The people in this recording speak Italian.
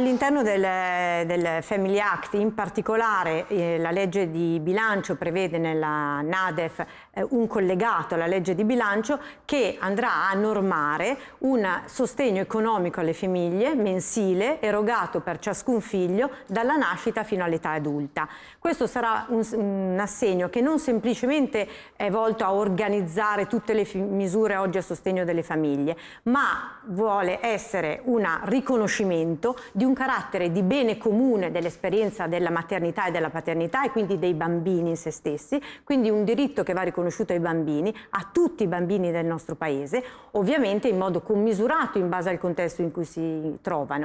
All'interno del, del, Family Act, in particolare eh, la legge di bilancio prevede nella NADEF eh, un collegato alla legge di bilancio che andrà a normare un sostegno economico alle famiglie mensile erogato per ciascun figlio dalla nascita fino all'età adulta. Questo sarà un, un, assegno che non semplicemente è volto a organizzare tutte le misure oggi a sostegno delle famiglie, ma vuole essere un riconoscimento di un un carattere di bene comune dell'esperienza della maternità e della paternità e quindi dei bambini in se stessi, quindi un diritto che va riconosciuto ai bambini, a tutti i bambini del nostro paese, ovviamente in modo commisurato in base al contesto in cui si trovano.